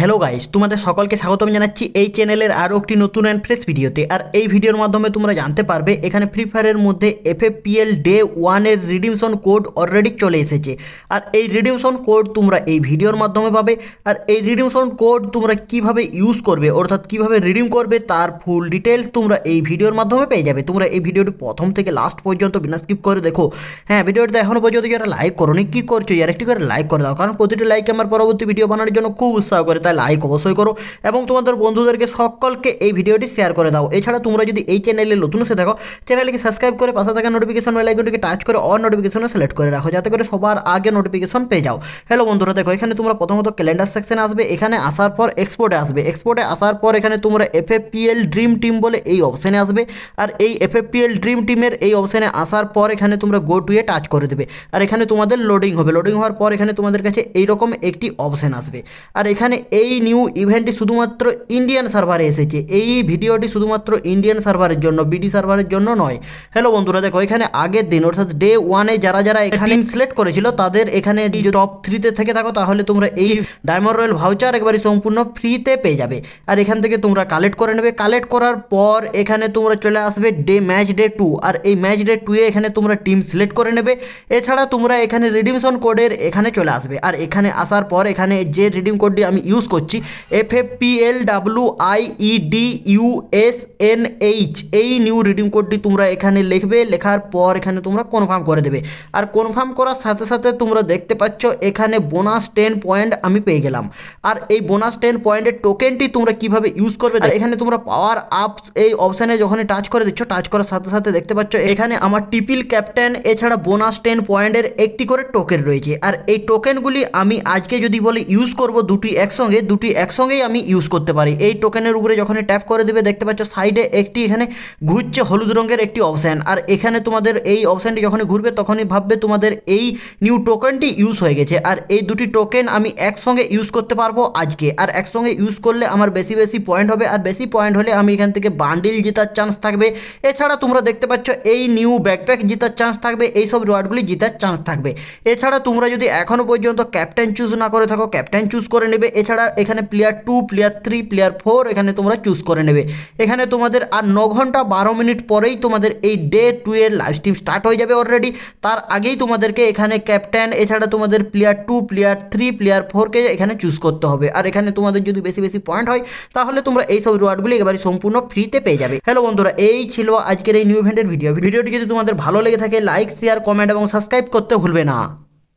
hello guys তোমাদের সকলকে স্বাগতম জানাচ্ছি এই চ্যানেলের আরও একটি নতুন অ্যান্ড ফ্রেশ ভিডিওতে আর এই ভিডিওর মাধ্যমে তোমরা জানতে পারবে এখানে ফ্রি ফায়ারের মধ্যে এল ডে ওয়ানের রিডিমশন কোড অলরেডি চলে এসেছে আর এই রিডিমশন কোড তোমরা এই ভিডিওর মাধ্যমে পাবে আর এই রিডিমশন কোড তোমরা কিভাবে ইউজ করবে অর্থাৎ কিভাবে রিডিম করবে তার ফুল ডিটেলস তোমরা এই ভিডিওর মাধ্যমে পেয়ে যাবে তোমরা এই ভিডিওটি প্রথম থেকে লাস্ট পর্যন্ত বিনা স্কিপ করে দেখো হ্যাঁ ভিডিওটা এখনও পর্যন্ত যারা লাইক করো নি কী করছো যারা একটি করে লাইক করে দাও কারণ প্রতিটি লাইক আমার পরবর্তী ভিডিও বানানোর জন্য খুব উৎসাহ করে তাই লাইক অবশ্যই করো এবং তোমাদের বন্ধুদেরকে সকলকে এই ভিডিওটি শেয়ার করে দাও এছাড়া তোমরা যদি এই চ্যানেলে নতুন এসে দেখো চ্যানেলকে সাবস্ক্রাইব করে পাশে থাকা নোটিফিকেশন বেল আইকনটিকে টাচ করে অল নোটিফিকেশনে সিলেক্ট করে রাখো যাতে করে সবার আগে নোটিফিকেশন পেয়ে যাও হ্যালো বন্ধুরা দেখো এখানে তোমরা প্রথমত ক্যালেন্ডার সেকশন আসবে এখানে আসার পর এক্সপোর্টে আসবে এক্সপোর্টে আসার পর এখানে তোমরা এফএপিএল ড্রিম টিম বলে এই অপশানে আসবে আর এই এফএপিএল ড্রিম টিমের এই অপশানে আসার পর এখানে তোমরা গো টুয়ে টাচ করে দেবে আর এখানে তোমাদের লোডিং হবে লোডিং হওয়ার পর এখানে তোমাদের কাছে এইরকম একটি অপশান আসবে আর এখানে এই নিউ ইভেন্টটি শুধুমাত্র ইন্ডিয়ান সার্ভারে এসেছে এই ভিডিওটি শুধুমাত্র ইন্ডিয়ান সার্ভারের জন্য বিডি সার্ভারের জন্য নয় হ্যালো বন্ধুরা দেখো এখানে আগের দিন অর্থাৎ ডে ওয়ানে যারা যারা এখানে সিলেক্ট করেছিল তাদের এখানে টপ থ্রিতে থেকে থাকো তাহলে তোমরা এই ডায়মন্ড রয়্যাল ভাউচার একবারই সম্পূর্ণ ফ্রিতে পেয়ে যাবে আর এখান থেকে তোমরা কালেক্ট করে নেবে কালেক্ট করার পর এখানে তোমরা চলে আসবে ডে ম্যাচ ডে টু আর এই ম্যাচ ডে টুয়ে এখানে তোমরা টিম সিলেক্ট করে নেবে এছাড়া তোমরা এখানে রিডিমশন কোডের এখানে চলে আসবে আর এখানে আসার পর এখানে যে রিডিম কোডটি আমি ইউজ করছি F F P L W I E D U S N H এই নিউ রিডিং কোডটি তোমরা এখানে লিখবে লেখার পর এখানে তোমরা কনফার্ম করে দেবে আর কনফার্ম করার সাথে সাথে তোমরা দেখতে পাচ্ছ এখানে বোনাস টেন পয়েন্ট আমি পেয়ে গেলাম আর এই বোনাস টেন পয়েন্টের টোকেনটি তোমরা কিভাবে ইউজ করবে এখানে তোমরা পাওয়ার আপ এই অপশানে যখন টাচ করে দিচ্ছ টাচ করার সাথে সাথে দেখতে পাচ্ছ এখানে আমার টিপিল ক্যাপ্টেন এছাড়া বোনাস টেন পয়েন্টের একটি করে টোকেন রয়েছে আর এই টোকেনগুলি আমি আজকে যদি বলে ইউজ করব দুটি একসঙ্গে সঙ্গে দুটি একসঙ্গেই আমি ইউজ করতে পারি এই টোকেনের উপরে যখন ট্যাপ করে দেবে দেখতে পাচ্ছ সাইডে একটি এখানে ঘুরছে হলুদ রঙের একটি অপশান আর এখানে তোমাদের এই অপশানটি যখনই ঘুরবে তখনই ভাববে তোমাদের এই নিউ টোকেনটি ইউজ হয়ে গেছে আর এই দুটি টোকেন আমি একসঙ্গে ইউজ করতে পারবো আজকে আর একসঙ্গে ইউজ করলে আমার বেশি বেশি পয়েন্ট হবে আর বেশি পয়েন্ট হলে আমি এখান থেকে বান্ডিল জেতার চান্স থাকবে এছাড়া তোমরা দেখতে পাচ্ছ এই নিউ ব্যাকপ্যাক জেতার চান্স থাকবে এই সব রোয়ার্ডগুলি জেতার চান্স থাকবে এছাড়া তোমরা যদি এখনও পর্যন্ত ক্যাপ্টেন চুজ না করে থাকো ক্যাপ্টেন চুজ করে নেবে এছাড়া এখানে player two player three player four এখানে তোমরা চুজ করে নেবে এখানে তোমাদের আর ন ঘন্টা বারো মিনিট পরেই তোমাদের এই ডে টু এর লাইভ স্ট্রিম স্টার্ট হয়ে যাবে অলরেডি তার আগেই তোমাদেরকে এখানে ক্যাপ্টেন এছাড়া তোমাদের player two player three player ফোরকে এখানে চুজ করতে হবে আর এখানে তোমাদের যদি বেশি বেশি পয়েন্ট হয় তাহলে তোমরা এই সব রিওয়ার্ডগুলি একেবারে সম্পূর্ণ ফ্রিতে পেয়ে যাবে হ্যালো বন্ধুরা এই ছিল আজকের এই নিউ ইভেন্টের ভিডিও ভিডিওটি যদি তোমাদের ভালো লেগে থাকে লাইক শেয়ার কমেন্ট এবং সাবস্ক্রাইব করতে ভুলবে না